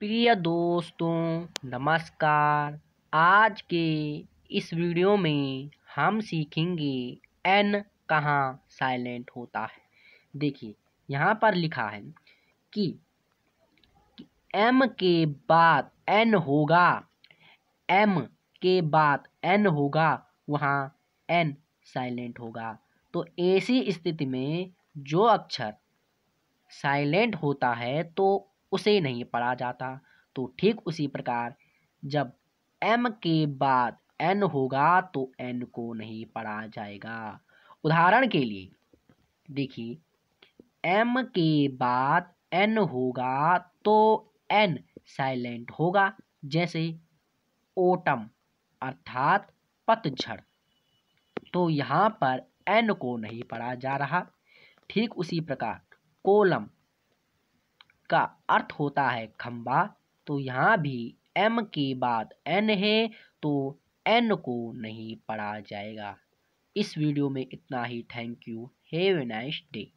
प्रिय दोस्तों नमस्कार आज के इस वीडियो में हम सीखेंगे एन कहाँ साइलेंट होता है देखिए यहाँ पर लिखा है कि एम के बाद एन होगा एम के बाद एन होगा वहाँ एन साइलेंट होगा तो ऐसी स्थिति में जो अक्षर साइलेंट होता है तो उसे नहीं पढ़ा जाता तो ठीक उसी प्रकार जब एम के बाद एन होगा तो एन को नहीं पढ़ा जाएगा उदाहरण के लिए देखिए एम के बाद एन होगा तो एन साइलेंट होगा जैसे ओटम अर्थात पतझड़ तो यहाँ पर एन को नहीं पढ़ा जा रहा ठीक उसी प्रकार कोलम का अर्थ होता है खम्बा तो यहाँ भी एम के बाद एन है तो एन को नहीं पढ़ा जाएगा इस वीडियो में इतना ही thank you have a nice day